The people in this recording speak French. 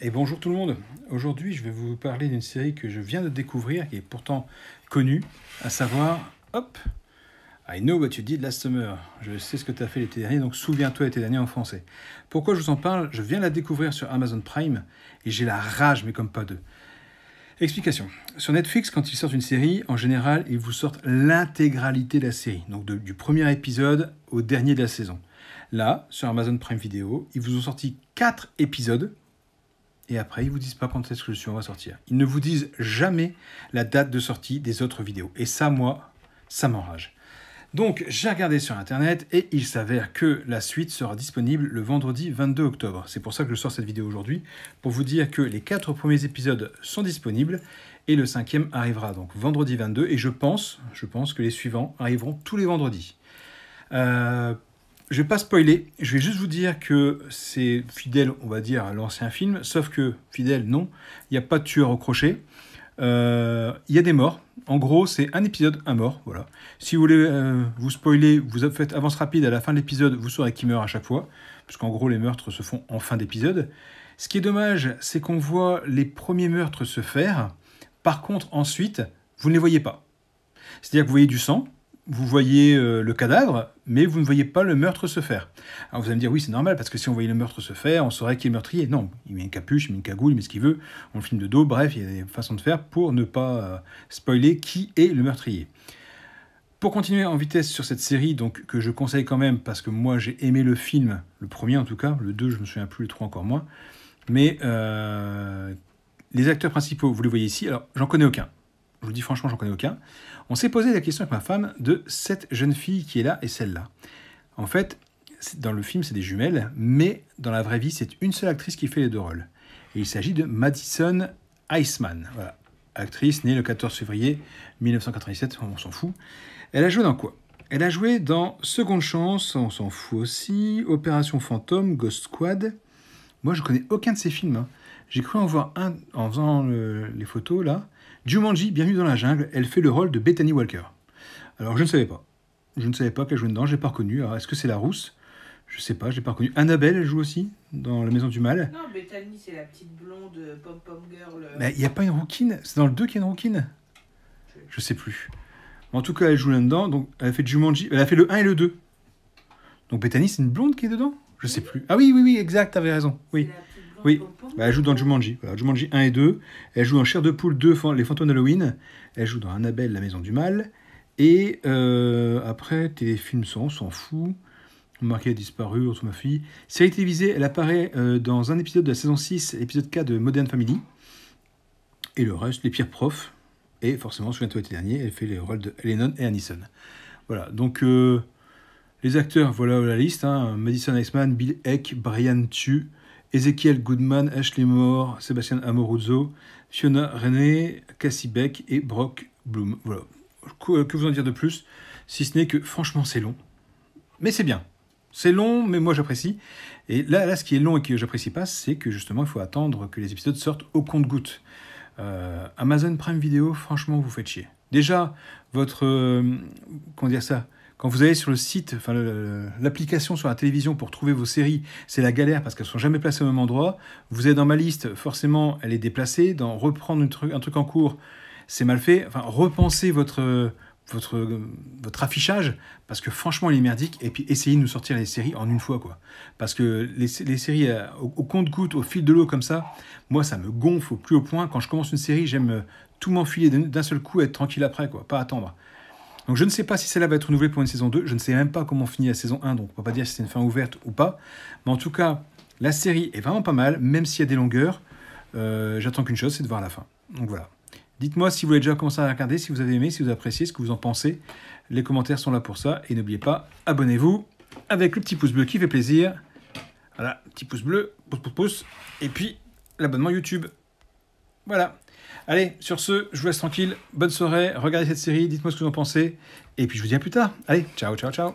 Et bonjour tout le monde. Aujourd'hui, je vais vous parler d'une série que je viens de découvrir, qui est pourtant connue, à savoir, hop, I know what you did last summer. Je sais ce que tu as fait l'été dernier, donc souviens-toi l'été dernier en français. Pourquoi je vous en parle Je viens de la découvrir sur Amazon Prime et j'ai la rage, mais comme pas de Explication. Sur Netflix, quand ils sortent une série, en général, ils vous sortent l'intégralité de la série, donc du premier épisode au dernier de la saison. Là, sur Amazon Prime Video, ils vous ont sorti 4 épisodes et après ils vous disent pas quand est-ce que le suivant va sortir. Ils ne vous disent jamais la date de sortie des autres vidéos. Et ça, moi, ça m'enrage. Donc j'ai regardé sur internet et il s'avère que la suite sera disponible le vendredi 22 octobre. C'est pour ça que je sors cette vidéo aujourd'hui, pour vous dire que les quatre premiers épisodes sont disponibles et le cinquième arrivera donc vendredi 22 et je pense, je pense que les suivants arriveront tous les vendredis. Euh, je vais pas spoiler, je vais juste vous dire que c'est fidèle, on va dire, à l'ancien film, sauf que fidèle, non, il n'y a pas de tueur au crochet. Euh, il y a des morts. En gros, c'est un épisode, un mort. Voilà. Si vous voulez euh, vous spoiler, vous faites avance rapide à la fin de l'épisode, vous saurez qui meurt à chaque fois. Puisqu'en gros, les meurtres se font en fin d'épisode. Ce qui est dommage, c'est qu'on voit les premiers meurtres se faire. Par contre, ensuite, vous ne les voyez pas. C'est-à-dire que vous voyez du sang, vous voyez euh, le cadavre, mais vous ne voyez pas le meurtre se faire. Alors vous allez me dire, oui, c'est normal, parce que si on voyait le meurtre se faire, on saurait qui est meurtrier. Non, il met une capuche, il met une cagoule, il met ce qu'il veut, on le filme de dos, bref, il y a des façons de faire pour ne pas euh, spoiler qui est le meurtrier. Pour continuer en vitesse sur cette série, donc que je conseille quand même, parce que moi j'ai aimé le film, le premier en tout cas, le 2 je me souviens plus, le 3 encore moins, mais euh, les acteurs principaux, vous les voyez ici, alors j'en connais aucun, je vous dis franchement, j'en connais aucun. On s'est posé la question avec ma femme de cette jeune fille qui est là et celle-là. En fait, dans le film, c'est des jumelles, mais dans la vraie vie, c'est une seule actrice qui fait les deux rôles. Et il s'agit de Madison Iceman, actrice née le 14 février 1997, on s'en fout. Elle a joué dans quoi Elle a joué dans Seconde Chance, on s'en fout aussi, Opération Fantôme, Ghost Squad. Moi, je connais aucun de ces films. Hein. J'ai cru en voir un en faisant les photos là. Jumanji, Bienvenue dans la jungle, elle fait le rôle de Bethany Walker. Alors, je ne savais pas. Je ne savais pas qu'elle jouait dedans, je n'ai pas reconnu. est-ce que c'est la rousse Je ne sais pas, j'ai pas reconnu. Annabelle, elle joue aussi dans La Maison du Mal. Non, Bethany, c'est la petite blonde pom-pom euh, girl. Euh. Mais il n'y a pas une rouquine C'est dans le 2 qu'il y a une rouquine Je ne sais plus. En tout cas, elle joue là-dedans. Donc, elle a fait Jumanji. Elle a fait le 1 et le 2. Donc, Bethany, c'est une blonde qui est dedans Je ne sais plus. Ah oui, oui, oui, exact, t'avais raison. Oui. Oui, bah, elle joue dans Jumanji. Jumanji 1 et 2. Elle joue dans Chair de Poule 2, Les Fantômes d'Halloween. Elle joue dans Annabelle, La Maison du Mal. Et euh, après, téléfilm, sont, on s'en fout. Marqué a disparu, on ma fille. Série télévisée, elle apparaît euh, dans un épisode de la saison 6, épisode 4 de Modern Family. Et le reste, les pires profs. Et forcément, souviens-toi l'été dernier, elle fait les rôles de Lennon et Anison. Voilà, donc euh, les acteurs, voilà la liste. Hein. Madison Iceman, Bill Eck, Brian Tu, Ezekiel Goodman, Ashley Moore, Sébastien Amoruzzo, Fiona René, Cassie Beck et Brock Bloom. Voilà. Euh, que vous en dire de plus Si ce n'est que franchement c'est long. Mais c'est bien. C'est long, mais moi j'apprécie. Et là, là, ce qui est long et que j'apprécie pas, c'est que justement, il faut attendre que les épisodes sortent au compte-goutte. Euh, Amazon Prime Video, franchement, vous faites chier. Déjà, votre. Euh, comment dire ça quand vous allez sur le site, enfin l'application sur la télévision pour trouver vos séries, c'est la galère parce qu'elles sont jamais placées au même endroit. Vous êtes dans ma liste, forcément, elle est déplacée. Dans reprendre truc, un truc en cours, c'est mal fait. Enfin, repensez votre, votre, votre affichage parce que franchement, il est merdique. Et puis, essayez de nous sortir les séries en une fois, quoi. Parce que les, les séries euh, au, compte-goutte, au fil de l'eau comme ça, moi, ça me gonfle au plus haut point. Quand je commence une série, j'aime euh, tout m'enfiler d'un seul coup, être tranquille après, quoi. Pas attendre. Donc je ne sais pas si celle-là va être renouvelée pour une saison 2. Je ne sais même pas comment finit la saison 1, donc on ne va pas dire si c'est une fin ouverte ou pas. Mais en tout cas, la série est vraiment pas mal, même s'il y a des longueurs. Euh, j'attends qu'une chose, c'est de voir la fin. Donc voilà. Dites-moi si vous avez déjà commencé à regarder, si vous avez aimé, si vous appréciez, ce que vous en pensez. Les commentaires sont là pour ça. Et n'oubliez pas, abonnez-vous avec le petit pouce bleu qui fait plaisir. Voilà, petit pouce bleu, pouce, pouce, pouce. Et puis, l'abonnement YouTube. Voilà. Allez, sur ce, je vous laisse tranquille. Bonne soirée. Regardez cette série. Dites-moi ce que vous en pensez. Et puis je vous dis à plus tard. Allez, ciao, ciao, ciao.